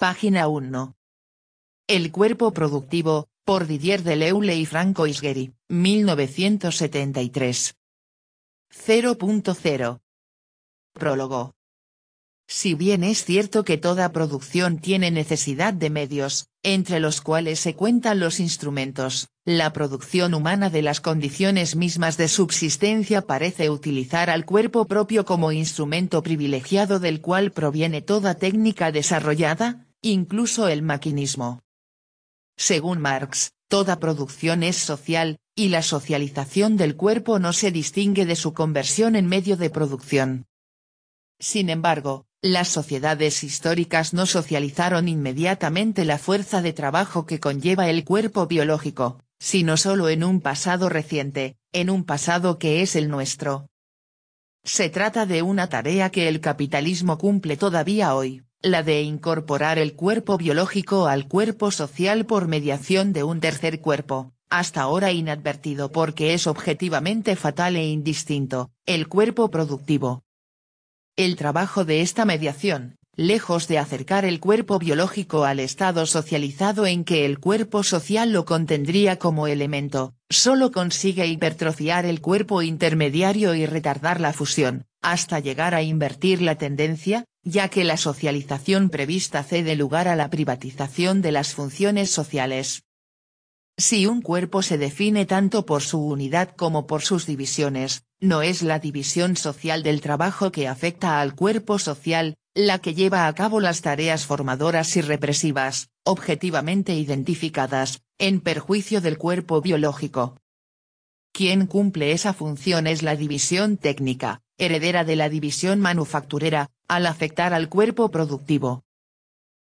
Página 1. El cuerpo productivo, por Didier Leule y Franco Isgeri, 1973. 0.0. Prólogo. Si bien es cierto que toda producción tiene necesidad de medios, entre los cuales se cuentan los instrumentos, la producción humana de las condiciones mismas de subsistencia parece utilizar al cuerpo propio como instrumento privilegiado del cual proviene toda técnica desarrollada, incluso el maquinismo. Según Marx, toda producción es social, y la socialización del cuerpo no se distingue de su conversión en medio de producción. Sin embargo, las sociedades históricas no socializaron inmediatamente la fuerza de trabajo que conlleva el cuerpo biológico, sino solo en un pasado reciente, en un pasado que es el nuestro. Se trata de una tarea que el capitalismo cumple todavía hoy la de incorporar el cuerpo biológico al cuerpo social por mediación de un tercer cuerpo, hasta ahora inadvertido porque es objetivamente fatal e indistinto, el cuerpo productivo. El trabajo de esta mediación, lejos de acercar el cuerpo biológico al estado socializado en que el cuerpo social lo contendría como elemento, solo consigue hipertrofiar el cuerpo intermediario y retardar la fusión, hasta llegar a invertir la tendencia, ya que la socialización prevista cede lugar a la privatización de las funciones sociales. Si un cuerpo se define tanto por su unidad como por sus divisiones, no es la división social del trabajo que afecta al cuerpo social, la que lleva a cabo las tareas formadoras y represivas, objetivamente identificadas, en perjuicio del cuerpo biológico. Quien cumple esa función es la división técnica, heredera de la división manufacturera, al afectar al cuerpo productivo.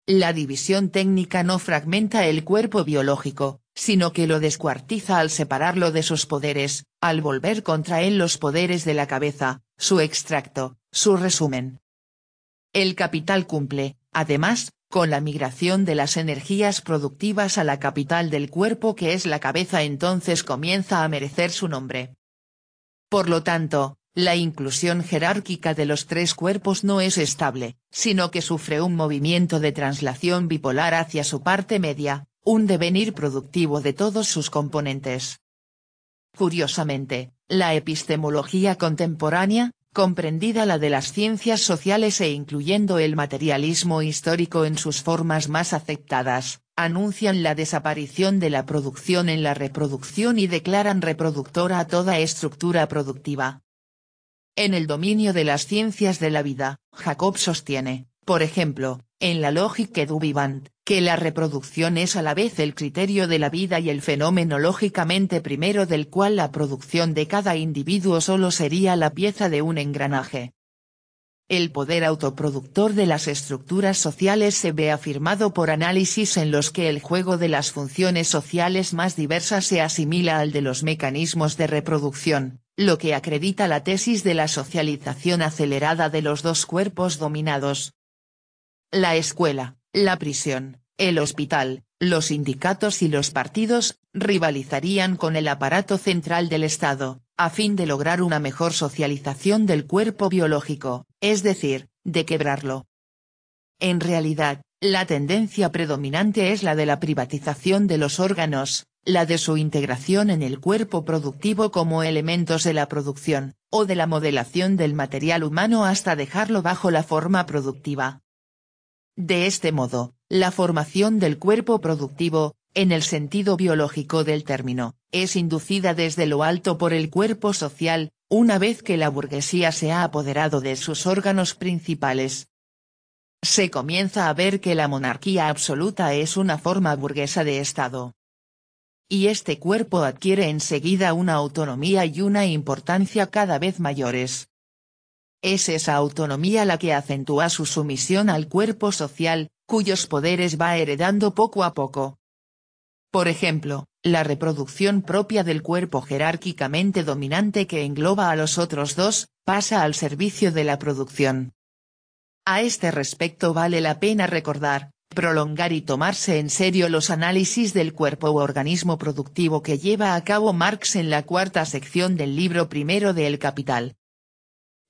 La división técnica no fragmenta el cuerpo biológico, sino que lo descuartiza al separarlo de sus poderes, al volver contra él los poderes de la cabeza, su extracto, su resumen. El capital cumple, además, con la migración de las energías productivas a la capital del cuerpo que es la cabeza entonces comienza a merecer su nombre. Por lo tanto, la inclusión jerárquica de los tres cuerpos no es estable, sino que sufre un movimiento de translación bipolar hacia su parte media, un devenir productivo de todos sus componentes. Curiosamente, la epistemología contemporánea, comprendida la de las ciencias sociales e incluyendo el materialismo histórico en sus formas más aceptadas, anuncian la desaparición de la producción en la reproducción y declaran reproductora a toda estructura productiva. En el dominio de las ciencias de la vida, Jacob sostiene, por ejemplo, en la lógica de Vivant, que la reproducción es a la vez el criterio de la vida y el fenómeno lógicamente primero del cual la producción de cada individuo solo sería la pieza de un engranaje. El poder autoproductor de las estructuras sociales se ve afirmado por análisis en los que el juego de las funciones sociales más diversas se asimila al de los mecanismos de reproducción, lo que acredita la tesis de la socialización acelerada de los dos cuerpos dominados, la escuela, la prisión, el hospital, los sindicatos y los partidos, rivalizarían con el aparato central del Estado, a fin de lograr una mejor socialización del cuerpo biológico, es decir, de quebrarlo. En realidad, la tendencia predominante es la de la privatización de los órganos, la de su integración en el cuerpo productivo como elementos de la producción, o de la modelación del material humano hasta dejarlo bajo la forma productiva, de este modo, la formación del cuerpo productivo, en el sentido biológico del término, es inducida desde lo alto por el cuerpo social, una vez que la burguesía se ha apoderado de sus órganos principales. Se comienza a ver que la monarquía absoluta es una forma burguesa de Estado. Y este cuerpo adquiere enseguida una autonomía y una importancia cada vez mayores, es esa autonomía la que acentúa su sumisión al cuerpo social, cuyos poderes va heredando poco a poco. Por ejemplo, la reproducción propia del cuerpo jerárquicamente dominante que engloba a los otros dos, pasa al servicio de la producción. A este respecto vale la pena recordar, prolongar y tomarse en serio los análisis del cuerpo u organismo productivo que lleva a cabo Marx en la cuarta sección del libro primero de El Capital,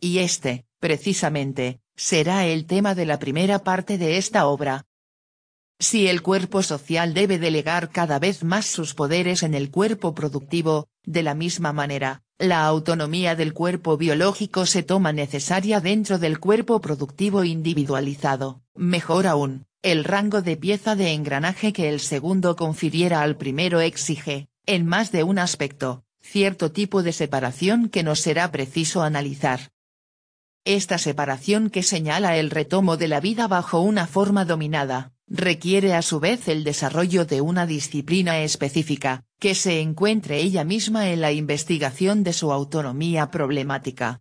y este, precisamente, será el tema de la primera parte de esta obra. Si el cuerpo social debe delegar cada vez más sus poderes en el cuerpo productivo, de la misma manera, la autonomía del cuerpo biológico se toma necesaria dentro del cuerpo productivo individualizado, mejor aún, el rango de pieza de engranaje que el segundo confiriera al primero exige, en más de un aspecto, cierto tipo de separación que nos será preciso analizar, esta separación que señala el retomo de la vida bajo una forma dominada, requiere a su vez el desarrollo de una disciplina específica, que se encuentre ella misma en la investigación de su autonomía problemática.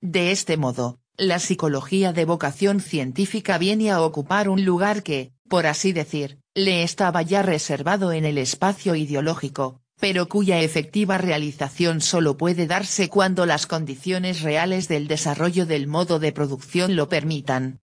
De este modo, la psicología de vocación científica viene a ocupar un lugar que, por así decir, le estaba ya reservado en el espacio ideológico, pero cuya efectiva realización solo puede darse cuando las condiciones reales del desarrollo del modo de producción lo permitan.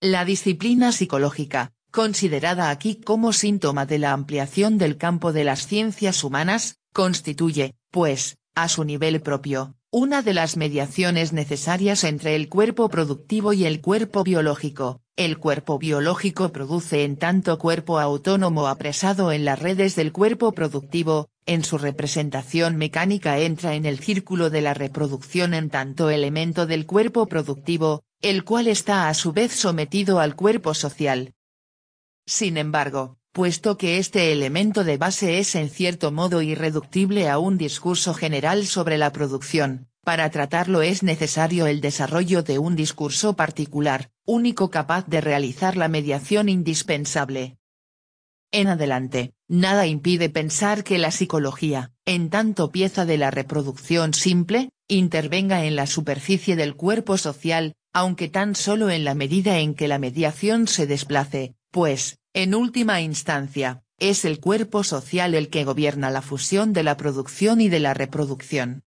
La disciplina psicológica, considerada aquí como síntoma de la ampliación del campo de las ciencias humanas, constituye, pues, a su nivel propio, una de las mediaciones necesarias entre el cuerpo productivo y el cuerpo biológico. El cuerpo biológico produce en tanto cuerpo autónomo apresado en las redes del cuerpo productivo, en su representación mecánica entra en el círculo de la reproducción en tanto elemento del cuerpo productivo, el cual está a su vez sometido al cuerpo social. Sin embargo, puesto que este elemento de base es en cierto modo irreductible a un discurso general sobre la producción, para tratarlo es necesario el desarrollo de un discurso particular, único capaz de realizar la mediación indispensable. En adelante, nada impide pensar que la psicología, en tanto pieza de la reproducción simple, intervenga en la superficie del cuerpo social, aunque tan solo en la medida en que la mediación se desplace, pues, en última instancia, es el cuerpo social el que gobierna la fusión de la producción y de la reproducción.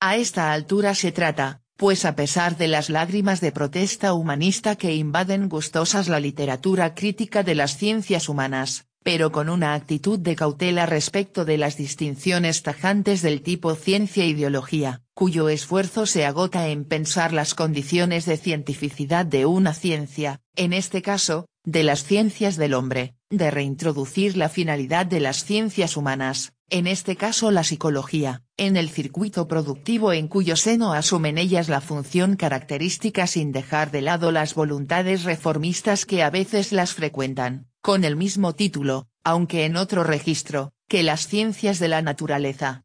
A esta altura se trata, pues a pesar de las lágrimas de protesta humanista que invaden gustosas la literatura crítica de las ciencias humanas, pero con una actitud de cautela respecto de las distinciones tajantes del tipo ciencia-ideología, e cuyo esfuerzo se agota en pensar las condiciones de cientificidad de una ciencia, en este caso, de las ciencias del hombre, de reintroducir la finalidad de las ciencias humanas, en este caso la psicología, en el circuito productivo en cuyo seno asumen ellas la función característica sin dejar de lado las voluntades reformistas que a veces las frecuentan, con el mismo título, aunque en otro registro, que las ciencias de la naturaleza.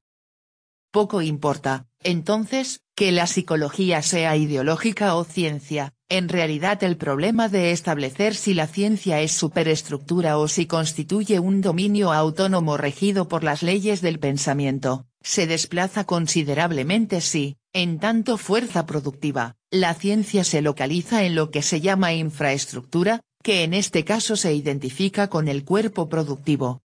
Poco importa, entonces, que la psicología sea ideológica o ciencia, en realidad el problema de establecer si la ciencia es superestructura o si constituye un dominio autónomo regido por las leyes del pensamiento, se desplaza considerablemente si, en tanto fuerza productiva, la ciencia se localiza en lo que se llama infraestructura, que en este caso se identifica con el cuerpo productivo.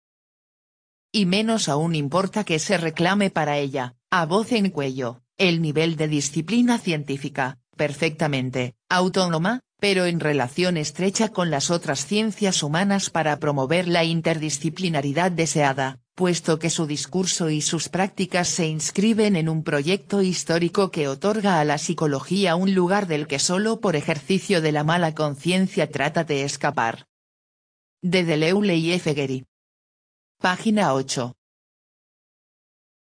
Y menos aún importa que se reclame para ella, a voz en cuello, el nivel de disciplina científica, perfectamente, autónoma, pero en relación estrecha con las otras ciencias humanas para promover la interdisciplinaridad deseada, puesto que su discurso y sus prácticas se inscriben en un proyecto histórico que otorga a la psicología un lugar del que solo por ejercicio de la mala conciencia trata de escapar. De Deleuze y Efegeri. Página 8.